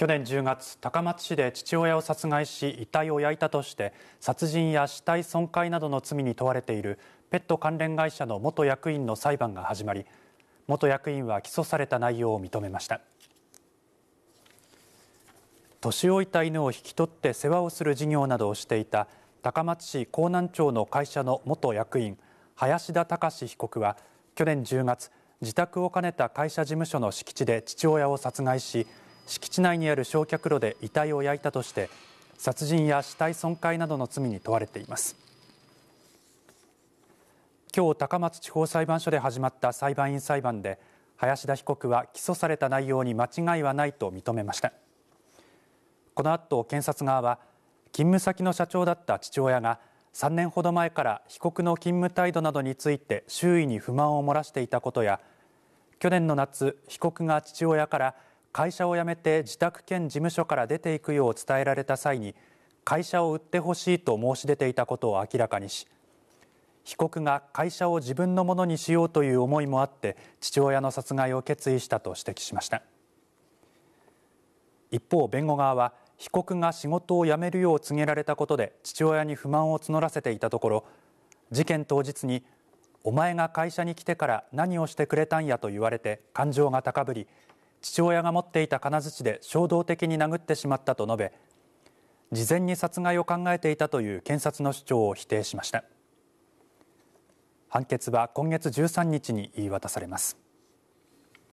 去年10月、高松市で父親を殺害し遺体を焼いたとして殺人や死体損壊などの罪に問われているペット関連会社の元役員の裁判が始まり元役員は起訴された内容を認めました年老いた犬を引き取って世話をする事業などをしていた高松市江南町の会社の元役員林田隆被告は去年10月自宅を兼ねた会社事務所の敷地で父親を殺害し敷地内にある焼却炉で遺体を焼いたとして殺人や死体損壊などの罪に問われています今日高松地方裁判所で始まった裁判員裁判で林田被告は起訴された内容に間違いはないと認めましたこの後検察側は勤務先の社長だった父親が3年ほど前から被告の勤務態度などについて周囲に不満を漏らしていたことや去年の夏被告が父親から会社を辞めて自宅兼事務所から出ていくよう伝えられた際に会社を売ってほしいと申し出ていたことを明らかにし被告が会社を自分のものにしようという思いもあって父親の殺害を決意したと指摘しました一方弁護側は被告が仕事を辞めるよう告げられたことで父親に不満を募らせていたところ事件当日にお前が会社に来てから何をしてくれたんやと言われて感情が高ぶり父親が持っていた金槌で衝動的に殴ってしまったと述べ事前に殺害を考えていたという検察の主張を否定しました判決は今月13日に言い渡されます。